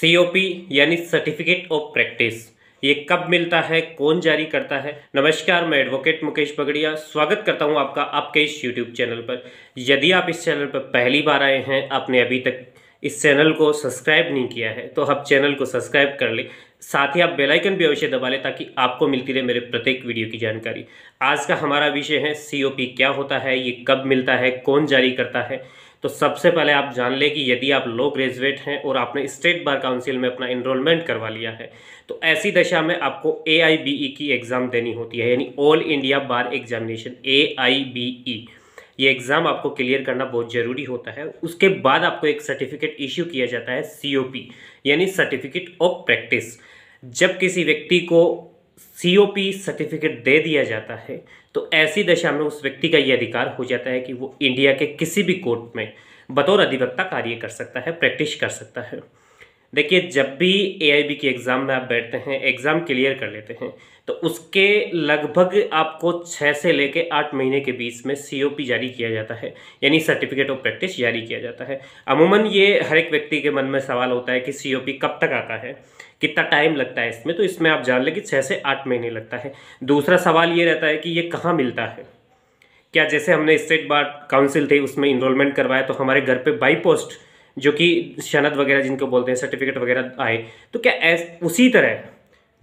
COP यानी certificate of practice ये कब मिलता है कौन जारी करता है नमस्कार मैं एडवोकेट मुकेश बगड़िया स्वागत करता हूं आपका आपके इस यूट्यूब चैनल पर यदि आप इस चैनल पर पहली बार आए हैं आपने अभी तक इस चैनल को सब्सक्राइब नहीं किया है तो आप चैनल को सब्सक्राइब कर लें साथ ही आप बेल आइकन भी अवश्य दबा लें ताकि आपको मिलती रहे मेरे प्रत्येक वीडियो की जानकारी आज का हमारा विषय है पी क्या होता है ये कब मिलता है कौन जारी करता है तो सबसे पहले आप जान लें कि यदि आप लो ग्रेजुएट हैं और आपने स्टेट बार काउंसिल में अपना इनरोलमेंट करवा लिया है तो ऐसी दशा में आपको ए आई बी ई की एग्ज़ाम देनी होती है यानी all India bar examination A I B E ये एग्ज़ाम आपको क्लियर करना बहुत ज़रूरी होता है उसके बाद आपको एक सर्टिफिकेट इश्यू किया जाता है सी ओ पी यानी सर्टिफिकेट ऑफ प्रैक्टिस जब किसी व्यक्ति को सीओपी सर्टिफिकेट दे दिया जाता है तो ऐसी दशा में उस व्यक्ति का ये अधिकार हो जाता है कि वो इंडिया के किसी भी कोर्ट में बतौर अधिवक्ता कार्य कर सकता है प्रैक्टिस कर सकता है देखिए जब भी ए के एग्ज़ाम में आप बैठते हैं एग्ज़ाम क्लियर कर लेते हैं तो उसके लगभग आपको छः से लेके आठ महीने के बीच में सी जारी किया जाता है यानी सर्टिफिकेट ऑफ प्रैक्टिस जारी किया जाता है अमूमन ये हर एक व्यक्ति के मन में सवाल होता है कि सी कब तक आता है कितना टाइम लगता है इसमें तो इसमें आप जान लें कि छः से आठ महीने लगता है दूसरा सवाल ये रहता है कि ये कहाँ मिलता है क्या जैसे हमने स्टेट बार काउंसिल थे उसमें इनरोलमेंट करवाया तो हमारे घर पर बाई पोस्ट जो कि सनद वगैरह जिनको बोलते हैं सर्टिफिकेट वगैरह आए तो क्या एस उसी तरह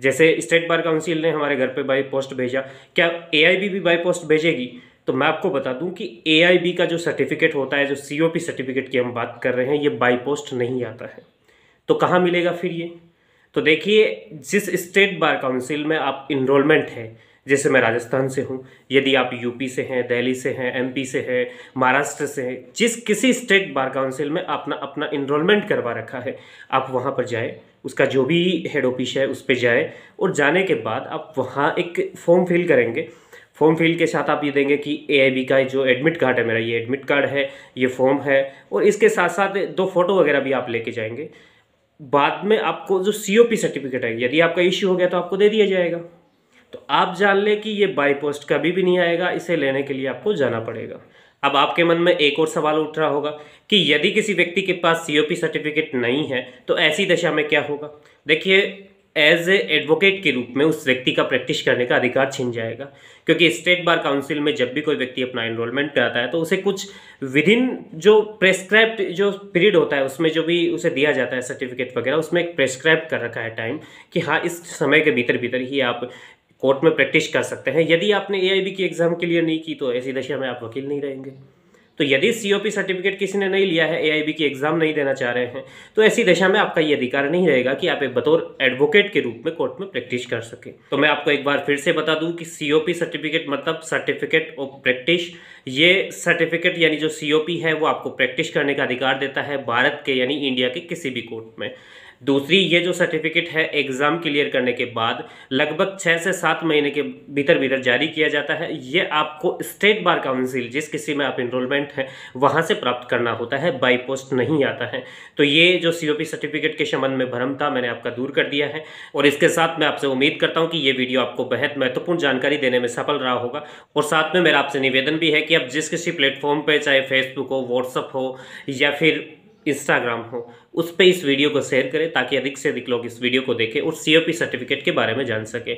जैसे स्टेट बार काउंसिल ने हमारे घर पे बाई पोस्ट भेजा क्या एआईबी भी बाई पोस्ट भेजेगी तो मैं आपको बता दूं कि एआईबी का जो सर्टिफिकेट होता है जो सीओपी सर्टिफिकेट की हम बात कर रहे हैं ये बाई पोस्ट नहीं आता है तो कहाँ मिलेगा फिर ये तो देखिए जिस स्टेट बार काउंसिल में आप इनरोलमेंट है जैसे मैं राजस्थान से हूँ यदि आप यूपी से हैं दिल्ली से हैं एमपी से हैं महाराष्ट्र से हैं जिस किसी स्टेट बार काउंसिल में अपना अपना इनरोलमेंट करवा रखा है आप वहाँ पर जाए उसका जो भी हेड ऑफिस है उस पर जाए और जाने के बाद आप वहाँ एक फॉर्म फिल करेंगे फॉर्म फिल के साथ आप ये देंगे कि ए का जो एडमिट कार्ड है मेरा ये एडमिट कार्ड है ये फॉर्म है और इसके साथ साथ दो फोटो वगैरह भी आप लेके जाएंगे बाद में आपको जो सी सर्टिफिकेट है यदि आपका इश्यू हो गया तो आपको दे दिया जाएगा तो आप जान लें कि ये बाई पोस्ट कभी भी नहीं आएगा इसे लेने के लिए आपको जाना पड़ेगा अब आपके मन में एक और सवाल उठ रहा होगा कि यदि किसी व्यक्ति के पास सीओपी सर्टिफिकेट नहीं है तो ऐसी दशा में क्या होगा देखिए एज ए एडवोकेट के रूप में उस व्यक्ति का प्रैक्टिस करने का अधिकार छिन जाएगा क्योंकि स्टेट बार काउंसिल में जब भी कोई व्यक्ति अपना एनरोलमेंट कराता है तो उसे कुछ विद इन जो प्रेस्क्राइब जो पीरियड होता है उसमें जो भी उसे दिया जाता है सर्टिफिकेट वगैरह उसमें एक प्रेस्क्राइब कर रखा है टाइम कि हाँ इस समय के भीतर भीतर ही आप कोर्ट में प्रैक्टिस कर सकते हैं यदि आपने ए की एग्ज़ाम क्लियर नहीं की तो ऐसी दशा में आप वकील नहीं रहेंगे तो यदि सीओपी सर्टिफिकेट किसी ने नहीं लिया है एआईबी की एग्ज़ाम नहीं देना चाह रहे हैं तो ऐसी दशा में आपका ये अधिकार नहीं रहेगा कि आप एक बतौर एडवोकेट के रूप में कोर्ट में प्रैक्टिस कर सकें तो मैं आपको एक बार फिर से बता दूं कि सीओपी सर्टिफिकेट मतलब सर्टिफिकेट ऑफ प्रैक्टिस ये सर्टिफिकेट यानी जो सीओपी है वो आपको प्रैक्टिस करने का अधिकार देता है भारत के यानी इंडिया के किसी भी कोर्ट में दूसरी ये जो सर्टिफिकेट है एग्ज़ाम क्लियर करने के बाद लगभग छः से सात महीने के भीतर भीतर जारी किया जाता है ये आपको स्टेट बार काउंसिल जिस किसी में आप इनरोलमेंट हैं वहाँ से प्राप्त करना होता है बाई पोस्ट नहीं आता है तो ये जो सी सर्टिफिकेट के संबंध में भ्रम था मैंने आपका दूर कर दिया है और इसके साथ मैं आपसे उम्मीद करता हूँ कि ये वीडियो आपको बेहद महत्वपूर्ण जानकारी देने में सफल रहा होगा और साथ में मेरा आपसे निवेदन भी है कि आप जिस किसी प्लेटफॉर्म पर चाहे फेसबुक हो व्हाट्सअप हो या फिर इंस्टाग्राम हो उस पर इस वीडियो को शेयर करें ताकि अधिक से अधिक लोग इस वीडियो को देखें और सी सर्टिफिकेट के बारे में जान सकें